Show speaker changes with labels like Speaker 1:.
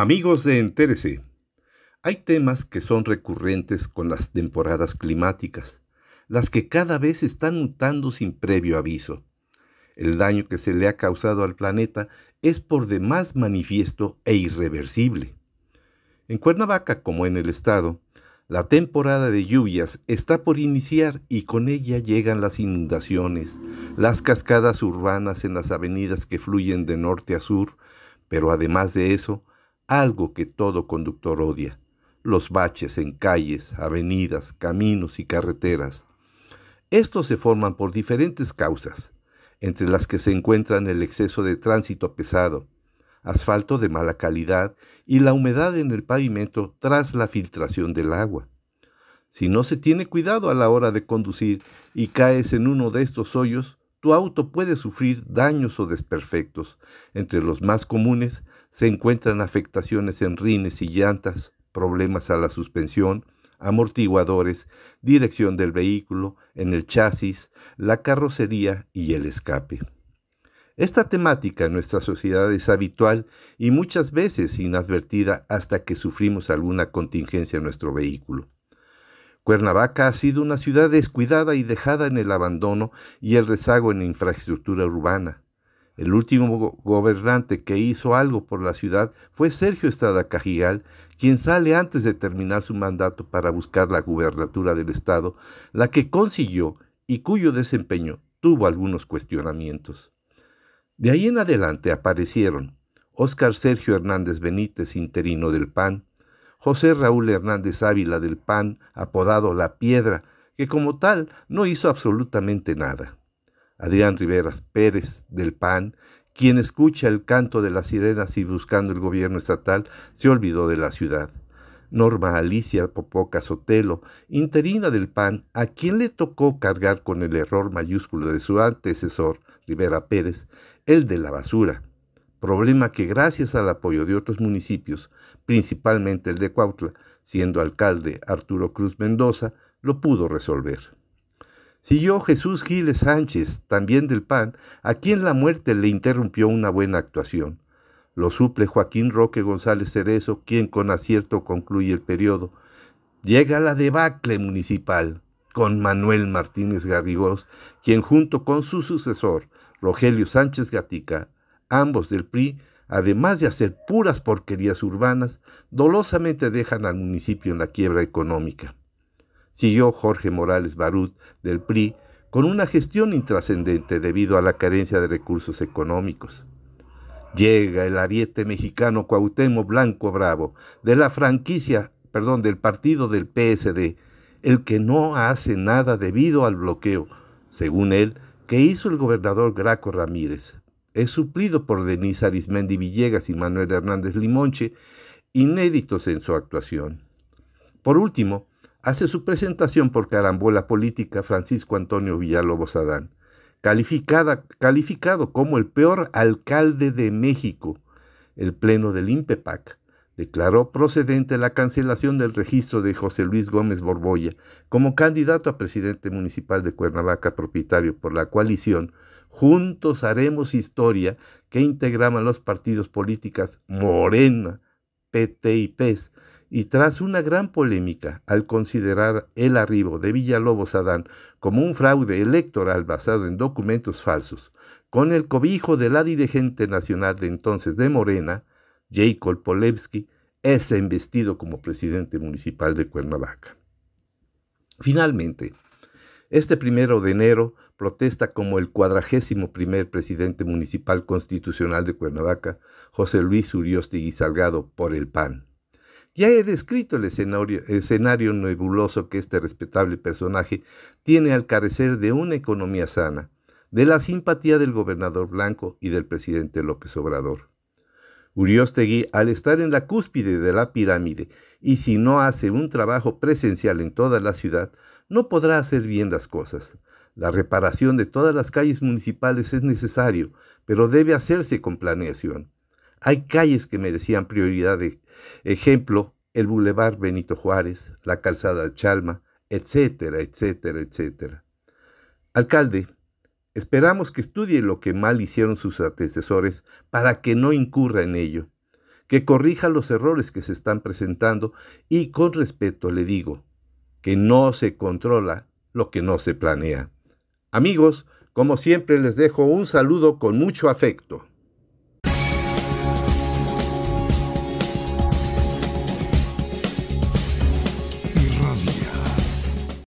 Speaker 1: Amigos de Entérese, hay temas que son recurrentes con las temporadas climáticas, las que cada vez están mutando sin previo aviso. El daño que se le ha causado al planeta es por demás manifiesto e irreversible. En Cuernavaca, como en el estado, la temporada de lluvias está por iniciar y con ella llegan las inundaciones, las cascadas urbanas en las avenidas que fluyen de norte a sur, pero además de eso, algo que todo conductor odia, los baches en calles, avenidas, caminos y carreteras. Estos se forman por diferentes causas, entre las que se encuentran el exceso de tránsito pesado, asfalto de mala calidad y la humedad en el pavimento tras la filtración del agua. Si no se tiene cuidado a la hora de conducir y caes en uno de estos hoyos, tu auto puede sufrir daños o desperfectos, entre los más comunes se encuentran afectaciones en rines y llantas, problemas a la suspensión, amortiguadores, dirección del vehículo, en el chasis, la carrocería y el escape. Esta temática en nuestra sociedad es habitual y muchas veces inadvertida hasta que sufrimos alguna contingencia en nuestro vehículo. Cuernavaca ha sido una ciudad descuidada y dejada en el abandono y el rezago en infraestructura urbana. El último gobernante que hizo algo por la ciudad fue Sergio Estrada Cajigal, quien sale antes de terminar su mandato para buscar la gubernatura del Estado, la que consiguió y cuyo desempeño tuvo algunos cuestionamientos. De ahí en adelante aparecieron Óscar Sergio Hernández Benítez, interino del PAN, José Raúl Hernández Ávila del PAN, apodado La Piedra, que como tal no hizo absolutamente nada. Adrián Rivera Pérez del PAN, quien escucha el canto de las sirenas y buscando el gobierno estatal, se olvidó de la ciudad. Norma Alicia Popoca Sotelo, interina del PAN, a quien le tocó cargar con el error mayúsculo de su antecesor, Rivera Pérez, el de la basura. Problema que gracias al apoyo de otros municipios, principalmente el de Cuautla, siendo alcalde Arturo Cruz Mendoza, lo pudo resolver. Siguió Jesús Giles Sánchez, también del PAN, a quien la muerte le interrumpió una buena actuación. Lo suple Joaquín Roque González Cerezo, quien con acierto concluye el periodo. Llega la debacle municipal con Manuel Martínez Garrigós, quien junto con su sucesor, Rogelio Sánchez Gatica, ambos del PRI, además de hacer puras porquerías urbanas, dolosamente dejan al municipio en la quiebra económica siguió Jorge Morales Barut del PRI con una gestión intrascendente debido a la carencia de recursos económicos. Llega el ariete mexicano Cuauhtémoc Blanco Bravo de la franquicia, perdón, del partido del PSD, el que no hace nada debido al bloqueo, según él, que hizo el gobernador Graco Ramírez. Es suplido por Denise Arismendi Villegas y Manuel Hernández Limonche, inéditos en su actuación. Por último, hace su presentación por carambola política Francisco Antonio Villalobos Adán, calificada, calificado como el peor alcalde de México. El Pleno del Impepac declaró procedente la cancelación del registro de José Luis Gómez Borboya como candidato a presidente municipal de Cuernavaca, propietario por la coalición Juntos Haremos Historia, que integraban los partidos políticas Morena, PT y PES, y tras una gran polémica al considerar el arribo de Villalobos Adán como un fraude electoral basado en documentos falsos, con el cobijo de la dirigente nacional de entonces de Morena, Jacob Polevsky, es investido como presidente municipal de Cuernavaca. Finalmente, este primero de enero protesta como el cuadragésimo primer presidente municipal constitucional de Cuernavaca, José Luis Uriosti Salgado, por el PAN. Ya he descrito el escenario, nebuloso que este respetable personaje tiene al carecer de una economía sana, de la simpatía del gobernador Blanco y del presidente López Obrador. Uriostegui, al estar en la cúspide de la pirámide y si no hace un trabajo presencial en toda la ciudad, no podrá hacer bien las cosas. La reparación de todas las calles municipales es necesario, pero debe hacerse con planeación. Hay calles que merecían prioridad de ejemplo, el Boulevard Benito Juárez, la Calzada Chalma, etcétera, etcétera, etcétera. Alcalde, esperamos que estudie lo que mal hicieron sus antecesores para que no incurra en ello, que corrija los errores que se están presentando y con respeto le digo que no se controla lo que no se planea. Amigos, como siempre les dejo un saludo con mucho afecto.